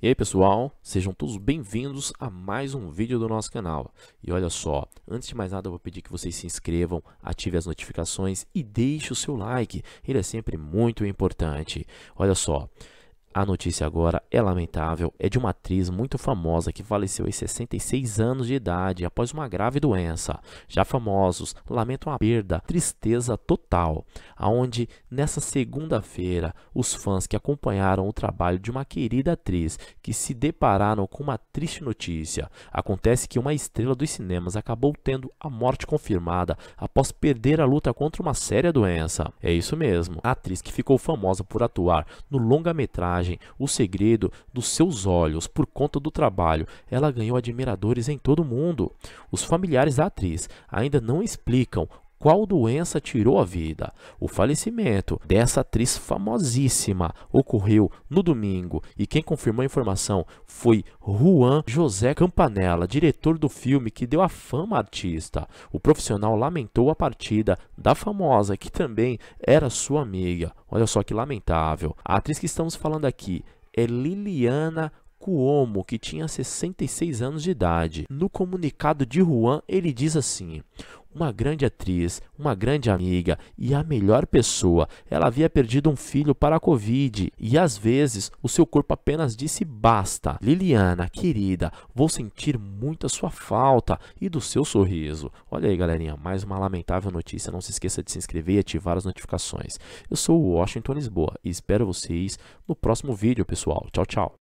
E aí pessoal, sejam todos bem-vindos a mais um vídeo do nosso canal. E olha só, antes de mais nada eu vou pedir que vocês se inscrevam, ativem as notificações e deixe o seu like, ele é sempre muito importante. Olha só, a notícia agora é lamentável, é de uma atriz muito famosa que faleceu aos 66 anos de idade após uma grave doença. Já famosos lamentam a perda, tristeza total, aonde nessa segunda-feira os fãs que acompanharam o trabalho de uma querida atriz que se depararam com uma triste notícia. Acontece que uma estrela dos cinemas acabou tendo a morte confirmada após perder a luta contra uma séria doença. É isso mesmo, a atriz que ficou famosa por atuar no longa-metragem imagem, o segredo dos seus olhos por conta do trabalho, ela ganhou admiradores em todo o mundo. Os familiares da atriz ainda não explicam qual doença tirou a vida. O falecimento dessa atriz famosíssima ocorreu no domingo e quem confirmou a informação foi Juan José Campanella, diretor do filme que deu a fama à artista. O profissional lamentou a partida da famosa, que também era sua amiga. Olha só que lamentável. A atriz que estamos falando aqui é Liliana Cuomo, que tinha 66 anos de idade. No comunicado de Juan, ele diz assim: uma grande atriz, uma grande amiga e a melhor pessoa. Ela havia perdido um filho para a Covid e às vezes o seu corpo apenas disse basta. Liliana, querida, vou sentir muito a sua falta e do seu sorriso. Olha aí, galerinha, mais uma lamentável notícia. Não se esqueça de se inscrever e ativar as notificações. Eu sou o Washington Lisboa e espero vocês no próximo vídeo, pessoal. Tchau, tchau.